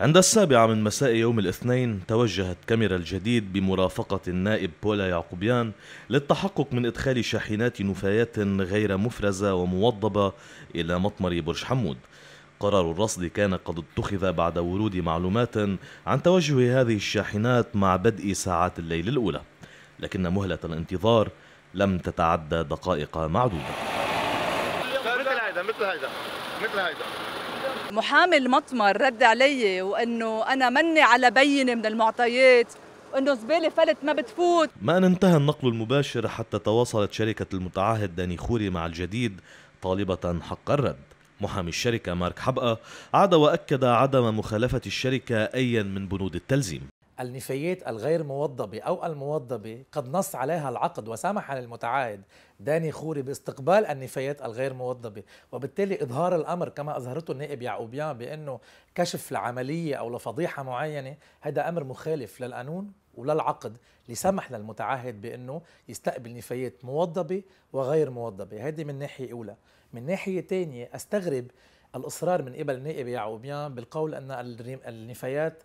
عند السابعة من مساء يوم الاثنين توجهت كاميرا الجديد بمرافقة النائب بولا يعقوبيان للتحقق من إدخال شاحنات نفايات غير مفرزة وموضبة إلى مطمر برج حمود قرار الرصد كان قد اتخذ بعد ورود معلومات عن توجه هذه الشاحنات مع بدء ساعات الليل الأولى لكن مهلة الانتظار لم تتعدى دقائق معدودة مثل هيدا مثل هيدا مثل هيدا محامي المطمر رد علي وانه انا مني على بينه من المعطيات وانه زباله فلت ما بتفوت ما ان انتهى النقل المباشر حتى تواصلت شركه المتعهد داني خوري مع الجديد طالبه حق الرد محامي الشركة مارك حبقة عاد وأكد عدم مخالفة الشركة أيا من بنود التلزيم النفايات الغير موضبة أو الموضبة قد نص عليها العقد وسمح للمتعاهد داني خوري باستقبال النفايات الغير موضبة وبالتالي إظهار الأمر كما أظهرته النائب يعقوبيان بأنه كشف لعملية أو لفضيحة معينة هذا أمر مخالف للقانون وللعقد اللي سمح للمتعهد بأنه يستقبل نفايات موضبة وغير موضبة هذه من ناحية أولى من ناحية ثانية أستغرب الإصرار من قبل النائب يعقوبيان بالقول أن النفايات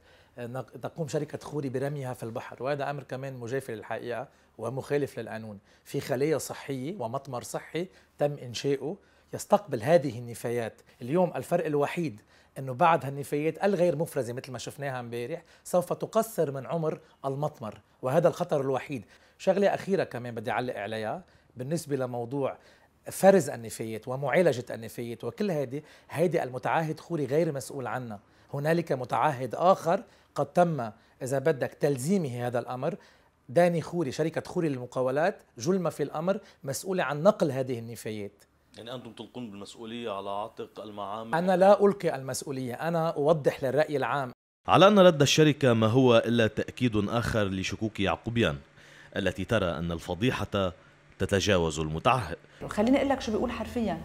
تقوم شركة خوري برميها في البحر وهذا أمر كمان مجافي للحقيقة ومخالف للقانون في خلية صحية ومطمر صحي تم إنشاؤه يستقبل هذه النفايات اليوم الفرق الوحيد انه بعد هالنفايات الغير مفرزه مثل ما شفناها امبارح سوف تقصر من عمر المطمر وهذا الخطر الوحيد شغله اخيره كمان بدي اعلق عليها بالنسبه لموضوع فرز النفايات ومعالجه النفايات وكل هذه هذه المتعاهد خوري غير مسؤول عنها هنالك متعهد آخر قد تم إذا بدك تلزيمه هذا الأمر داني خوري شركة خوري للمقاولات جلمة في الأمر مسؤولة عن نقل هذه النفايات يعني أنتم تلقون بالمسؤولية على عاتق المعامل أنا لا ألقي المسؤولية أنا أوضح للرأي العام على أن رد الشركة ما هو إلا تأكيد آخر لشكوك يعقوبيان التي ترى أن الفضيحة تتجاوز المتعهد خليني أقول لك شو بيقول حرفيا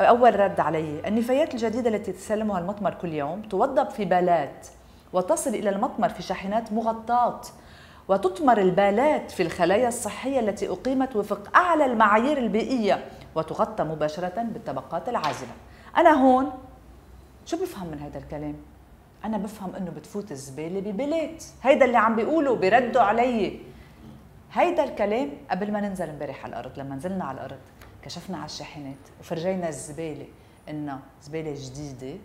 أول رد علي النفايات الجديدة التي تسلمها المطمر كل يوم توضب في بالات وتصل إلى المطمر في شاحنات مغطاة وتطمر البالات في الخلايا الصحية التي أقيمت وفق أعلى المعايير البيئية وتغطى مباشرة بالطبقات العازلة أنا هون شو بفهم من هذا الكلام؟ أنا بفهم إنه بتفوت الزبالة ببلات هيدا اللي عم بيقولوا بيردوا علي هيدا الكلام قبل ما ننزل امبارح على الأرض لما نزلنا على الأرض كشفنا على الشاحنات وفرجينا الزباله انه زباله جديده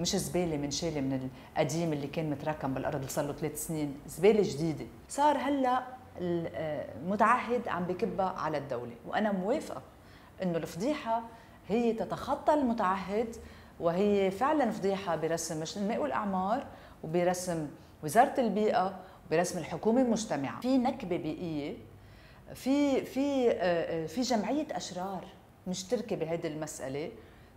مش زباله منشاله من القديم اللي كان متراكم بالارض اللي صار له ثلاث سنين زباله جديده صار هلا المتعهد آه، عم بكبها على الدوله وانا موافقه انه الفضيحه هي تتخطى المتعهد وهي فعلا فضيحه برسم مش الماء والاعمار وبرسم وزاره البيئه وبرسم الحكومه المجتمعه في نكبه بيئيه في في آه، آه، في جمعيه اشرار مشتركه بهذه المساله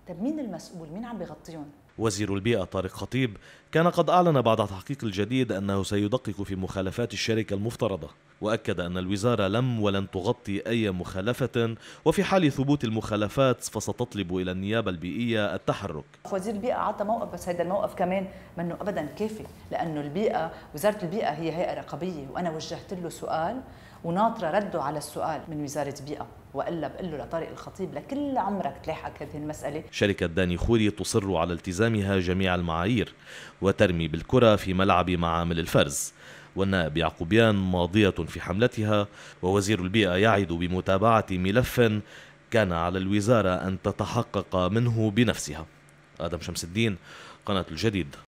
طب مين المسؤول مين عم بيغطيهم وزير البيئة طارق خطيب كان قد أعلن بعد تحقيق الجديد أنه سيدقق في مخالفات الشركة المفترضة وأكد أن الوزارة لم ولن تغطي أي مخالفة وفي حال ثبوت المخالفات فستطلب إلى النيابة البيئية التحرك وزير البيئة أعطى موقف بس هذا الموقف كمان منه أبدا كافي لأنه البيئة وزارة البيئة هي هيئة رقابية وأنا وجهت له سؤال وناطرة رده على السؤال من وزارة بيئة والا بقول له لطارق الخطيب لكل عمرك تلاحق هذه المساله شركه داني خوري تصر على التزامها جميع المعايير وترمي بالكره في ملعب معامل الفرز والنائب يعقوبيان ماضيه في حملتها ووزير البيئه يعد بمتابعه ملف كان على الوزاره ان تتحقق منه بنفسها ادم شمس الدين قناه الجديد